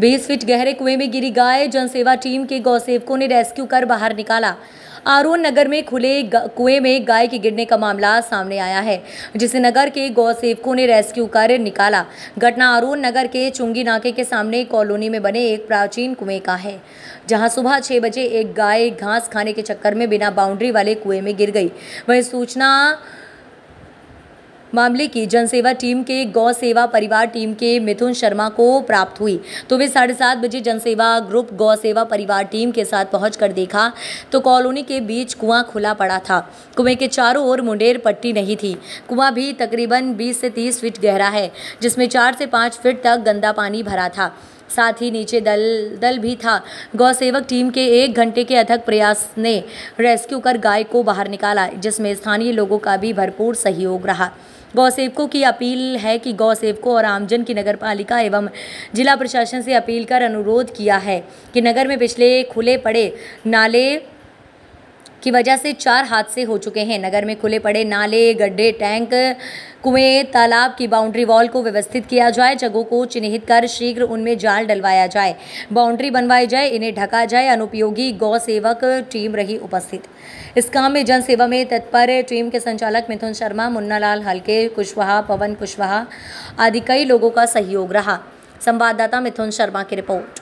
बीस फीट गहरे कुएं में गिरी गाय जनसेवा टीम के गौसेवकों ने रेस्क्यू कर बाहर निकाला आरोन नगर में खुले कुएं में गाय के गिरने का मामला सामने आया है जिसे नगर के गौसेवकों ने रेस्क्यू कर निकाला घटना आरोन नगर के चुंगी नाके के सामने कॉलोनी में बने एक प्राचीन कुएं का है जहां सुबह छह बजे एक गाय घास खाने के चक्कर में बिना बाउंड्री वाले कुएं में गिर गई वही सूचना मामले की जनसेवा टीम के गौ सेवा परिवार टीम के मिथुन शर्मा को प्राप्त हुई तो वे साढ़े सात बजे जनसेवा ग्रुप गौ सेवा परिवार टीम के साथ पहुँच देखा तो कॉलोनी के बीच कुआं खुला पड़ा था कुएं के चारों ओर मुंडेर पट्टी नहीं थी कुआं भी तकरीबन बीस से तीस फीट गहरा है जिसमें चार से पाँच फीट तक गंदा पानी भरा था साथ ही नीचे दल दल भी था गौसेवक टीम के एक घंटे के अथक प्रयास ने रेस्क्यू कर गाय को बाहर निकाला जिसमें स्थानीय लोगों का भी भरपूर सहयोग रहा गौसेवकों की अपील है कि गौसेवकों और आमजन की नगर पालिका एवं जिला प्रशासन से अपील कर अनुरोध किया है कि नगर में पिछले खुले पड़े नाले की वजह से चार हादसे हो चुके हैं नगर में खुले पड़े नाले गड्ढे टैंक कुएं तालाब की बाउंड्री वॉल को व्यवस्थित किया जाए जगहों को चिन्हित कर शीघ्र उनमें जाल डलवाया जाए बाउंड्री बनवाई जाए इन्हें ढका जाए अनुपयोगी गौ सेवक टीम रही उपस्थित इस काम में जनसेवा में तत्पर टीम के संचालक मिथुन शर्मा मुन्नालाल हल्के कुशवाहा पवन कुशवाहा आदि कई लोगों का सहयोग रहा संवाददाता मिथुन शर्मा की रिपोर्ट